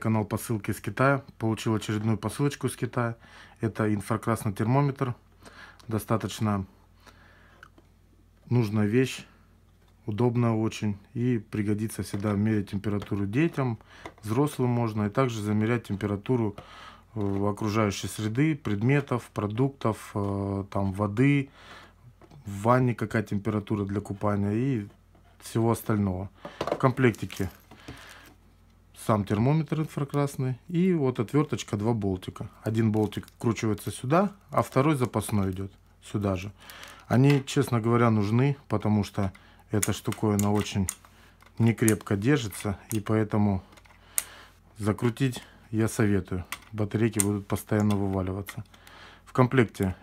канал посылки из Китая. Получил очередную посылочку из Китая. Это инфракрасный термометр. Достаточно нужная вещь. удобная очень и пригодится всегда мерить температуру детям, взрослым можно, и также замерять температуру э, окружающей среды, предметов, продуктов, э, там воды, в ванне какая температура для купания и всего остального. В комплектике сам термометр инфракрасный и вот отверточка, два болтика. Один болтик кручивается сюда, а второй запасной идет сюда же. Они, честно говоря, нужны, потому что эта штуковина очень не крепко держится и поэтому закрутить я советую. Батарейки будут постоянно вываливаться. В комплекте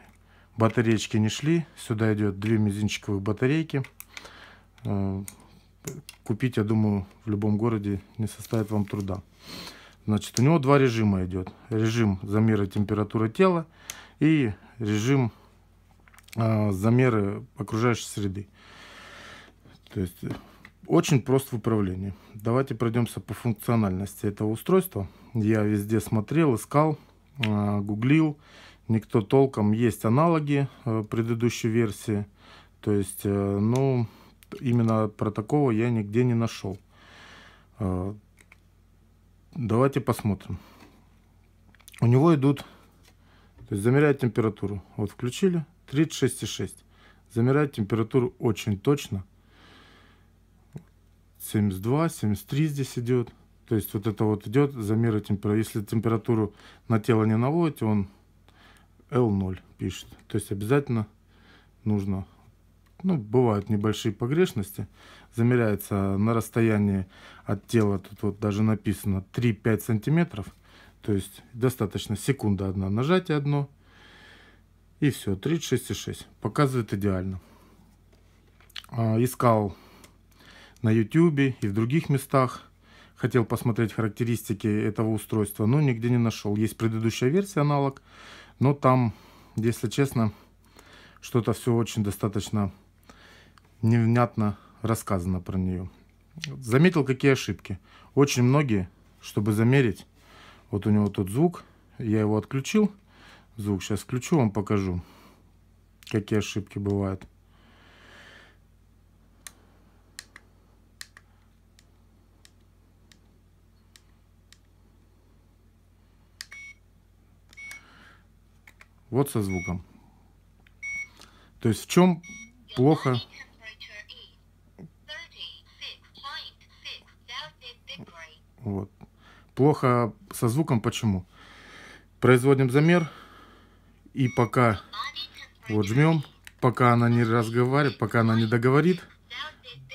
батареечки не шли, сюда идет две мизинчиковые батарейки, э, купить, я думаю, в любом городе не составит вам труда. Значит, у него два режима идет. Режим замера температуры тела и режим э, замеры окружающей среды. То есть э, очень прост в управлении. Давайте пройдемся по функциональности этого устройства. Я везде смотрел, искал, э, гуглил. Никто толком есть аналоги э, предыдущей версии. То есть, э, ну, именно про такого я нигде не нашел. А, давайте посмотрим. У него идут, то есть замеряют температуру. Вот включили, 36,6. Замеряют температуру очень точно. 72, 73 здесь идет. То есть вот это вот идет замеры температуры. Если температуру на тело не наводите, он L0 пишет. То есть обязательно нужно ну, бывают небольшие погрешности, замеряется на расстоянии от тела, тут вот даже написано 3-5 сантиметров, то есть достаточно секунда одна, нажатие одно, и все, 36,6, показывает идеально. А, искал на YouTube и в других местах, хотел посмотреть характеристики этого устройства, но нигде не нашел. Есть предыдущая версия, аналог, но там, если честно, что-то все очень достаточно невнятно рассказано про нее. Заметил, какие ошибки. Очень многие, чтобы замерить, вот у него тут звук, я его отключил, звук сейчас включу, вам покажу, какие ошибки бывают. Вот со звуком. То есть в чем плохо Вот. Плохо со звуком почему? Производим замер. И пока вот жмем, пока она не разговаривает, пока она не договорит.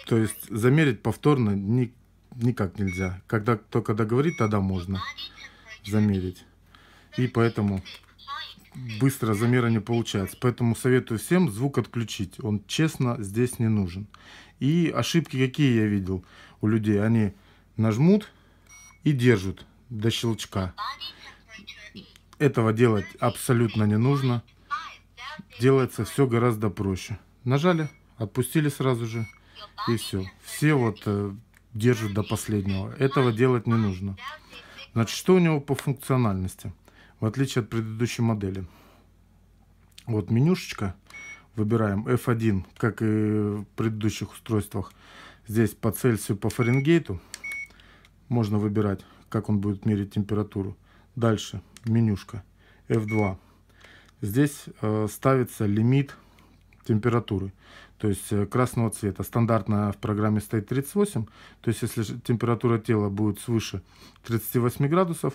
То есть замерить повторно ни, никак нельзя. Когда только договорит, тогда можно замерить. И поэтому быстро замера не получается. Поэтому советую всем звук отключить. Он честно здесь не нужен. И ошибки какие я видел у людей. Они нажмут и держит до щелчка. Этого делать абсолютно не нужно. Делается все гораздо проще. Нажали, отпустили сразу же и все. Все вот э, держат до последнего. Этого делать не нужно. Значит, что у него по функциональности? В отличие от предыдущей модели. Вот менюшечка. Выбираем F1, как и в предыдущих устройствах. Здесь по Цельсию, по Фаренгейту. Можно выбирать, как он будет мерить температуру. Дальше, менюшка, F2. Здесь э, ставится лимит температуры, то есть э, красного цвета. Стандартно в программе стоит 38, то есть если температура тела будет свыше 38 градусов,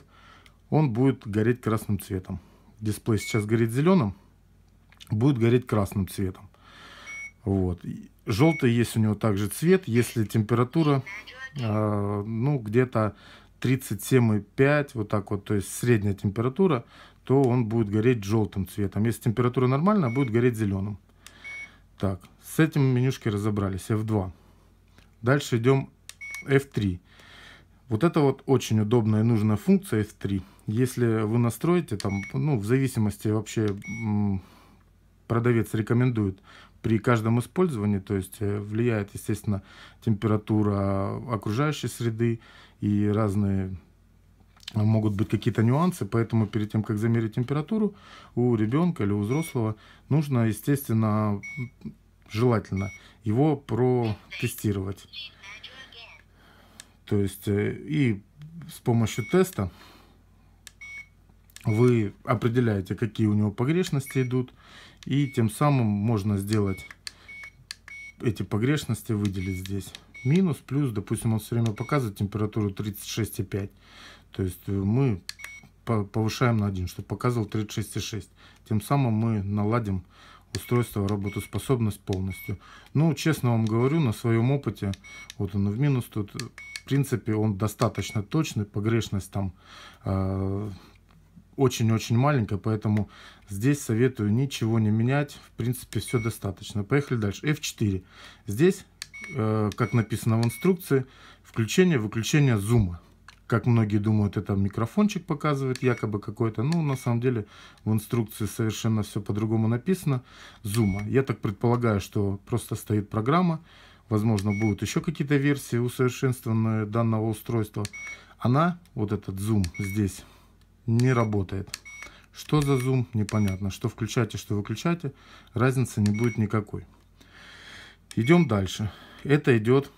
он будет гореть красным цветом. Дисплей сейчас горит зеленым, будет гореть красным цветом. Вот. Желтый есть у него также цвет, если температура а, ну, где-то 37,5, вот так вот, то есть средняя температура, то он будет гореть желтым цветом. Если температура нормальная, будет гореть зеленым. Так, с этим менюшки разобрались, F2. Дальше идем F3. Вот это вот очень удобная и нужная функция F3. Если вы настроите, там, ну, в зависимости вообще продавец рекомендует при каждом использовании, то есть э, влияет, естественно, температура окружающей среды и разные э, могут быть какие-то нюансы, поэтому перед тем, как замерить температуру у ребенка или у взрослого, нужно, естественно, желательно его протестировать. То есть э, и с помощью теста вы определяете, какие у него погрешности идут, и тем самым можно сделать эти погрешности, выделить здесь минус, плюс, допустим, он все время показывает температуру 36,5. То есть э, мы повышаем на 1, чтобы показывал 36,6. Тем самым мы наладим устройство работоспособность полностью. Ну, честно вам говорю, на своем опыте, вот он в минус тут, в принципе, он достаточно точный, погрешность там э, очень-очень маленькая, поэтому здесь советую ничего не менять. В принципе, все достаточно. Поехали дальше. F4. Здесь, э, как написано в инструкции, включение-выключение зума. Как многие думают, это микрофончик показывает якобы какой-то. Ну, на самом деле, в инструкции совершенно все по-другому написано. Зума. Я так предполагаю, что просто стоит программа. Возможно, будут еще какие-то версии усовершенствованные данного устройства. Она, вот этот зум здесь не работает. Что за зум, непонятно. Что включаете, что выключаете, разницы не будет никакой. Идем дальше. Это идет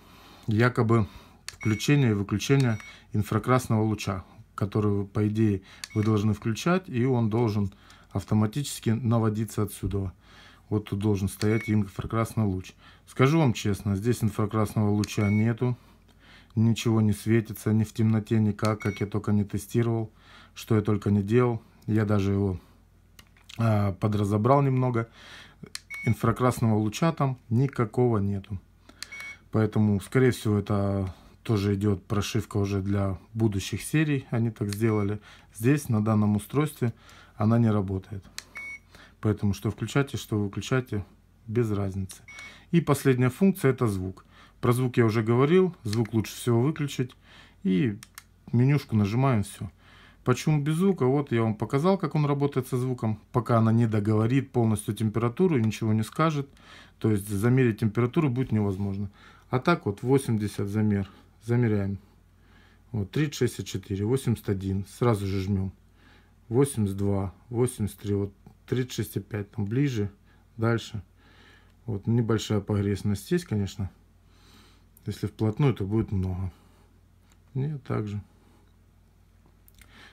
якобы включение и выключение инфракрасного луча, который, по идее, вы должны включать, и он должен автоматически наводиться отсюда. Вот тут должен стоять инфракрасный луч. Скажу вам честно, здесь инфракрасного луча нету. Ничего не светится, ни в темноте, никак, как я только не тестировал что я только не делал. Я даже его э, подразобрал немного. Инфракрасного луча там никакого нету. Поэтому, скорее всего, это тоже идет прошивка уже для будущих серий. Они так сделали. Здесь, на данном устройстве, она не работает. Поэтому что включайте, что выключайте без разницы. И последняя функция это звук. Про звук я уже говорил. Звук лучше всего выключить. И менюшку нажимаем, все. Почему без звука? Вот я вам показал, как он работает со звуком. Пока она не договорит полностью температуру, ничего не скажет. То есть замерить температуру будет невозможно. А так вот 80 замер. Замеряем. Вот 364, 81. Сразу же жмем. 82, 83, вот 365 там ближе, дальше. Вот небольшая погрешность есть, конечно. Если вплотную, то будет много. Нет, также.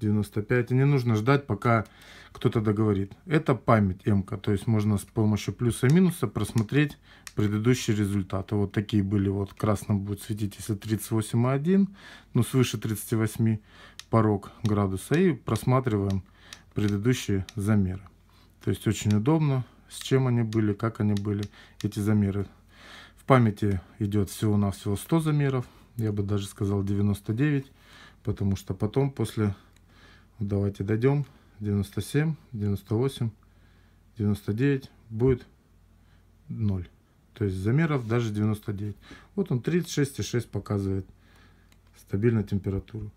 95. И не нужно ждать, пока кто-то договорит. Это память МК, то есть можно с помощью плюса и минуса просмотреть предыдущие результаты. Вот такие были, вот красным будет светить, если 38,1, ну свыше 38 порог градуса. И просматриваем предыдущие замеры. То есть очень удобно, с чем они были, как они были, эти замеры. В памяти идет всего-навсего 100 замеров, я бы даже сказал 99, потому что потом после Давайте дойдем. 97, 98, 99. Будет 0. То есть замеров даже 99. Вот он 36,6 показывает стабильную температуру.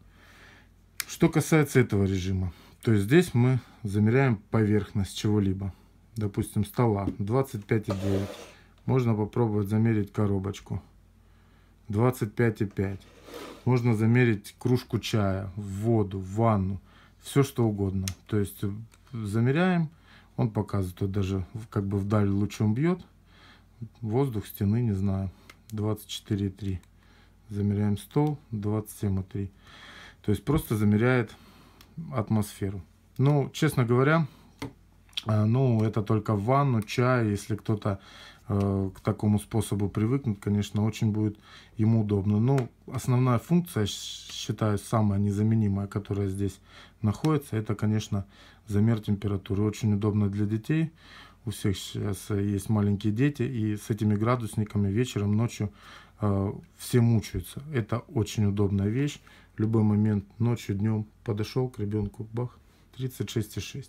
Что касается этого режима, то есть здесь мы замеряем поверхность чего-либо. Допустим, стола 25,9. Можно попробовать замерить коробочку 25,5. Можно замерить кружку чая, воду, ванну все что угодно. То есть э, замеряем, он показывает, вот даже как бы вдаль лучом бьет, воздух, стены, не знаю, 24,3. Замеряем стол, 27,3. То есть просто замеряет атмосферу. Ну, честно говоря, Э, ну, это только в ванну, чай. Если кто-то э, к такому способу привыкнет, конечно, очень будет ему удобно. Но основная функция, считаю, самая незаменимая, которая здесь находится, это, конечно, замер температуры. Очень удобно для детей. У всех сейчас э, есть маленькие дети, и с этими градусниками вечером, ночью э, все мучаются. Это очень удобная вещь. В любой момент, ночью, днем подошел к ребенку, бах, 36,6.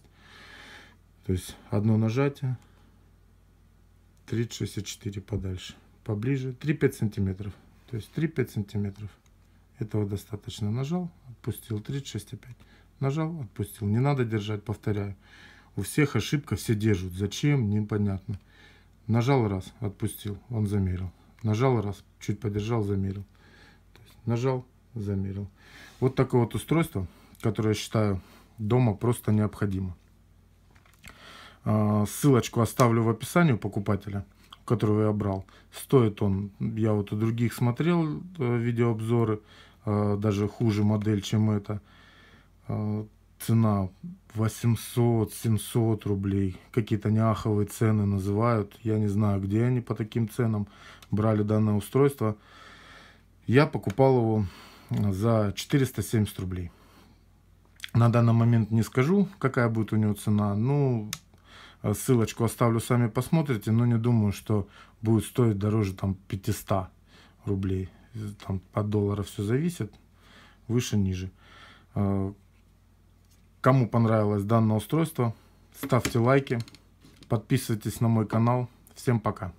То есть одно нажатие 3,64 подальше. Поближе 3,5 сантиметров. То есть 3,5 сантиметров. Этого достаточно. Нажал, отпустил 3,6 опять. Нажал, отпустил. Не надо держать, повторяю. У всех ошибка, все держат. Зачем, непонятно. Нажал раз, отпустил, он замерил. Нажал раз, чуть подержал, замерил. нажал, замерил. Вот такое вот устройство, которое я считаю дома просто необходимо. А, ссылочку оставлю в описании у покупателя, которого я брал. Стоит он, я вот у других смотрел э, видеообзоры, э, даже хуже модель, чем это. Э, цена 800-700 рублей. Какие-то неаховые цены называют. Я не знаю, где они по таким ценам брали данное устройство. Я покупал его за 470 рублей. На данный момент не скажу, какая будет у него цена. Ну, Э, ссылочку оставлю, сами посмотрите, но не думаю, что будет стоить дороже там 500 рублей. Там от доллара все зависит, выше, ниже. Э, кому понравилось данное устройство, ставьте лайки, подписывайтесь на мой канал. Всем пока!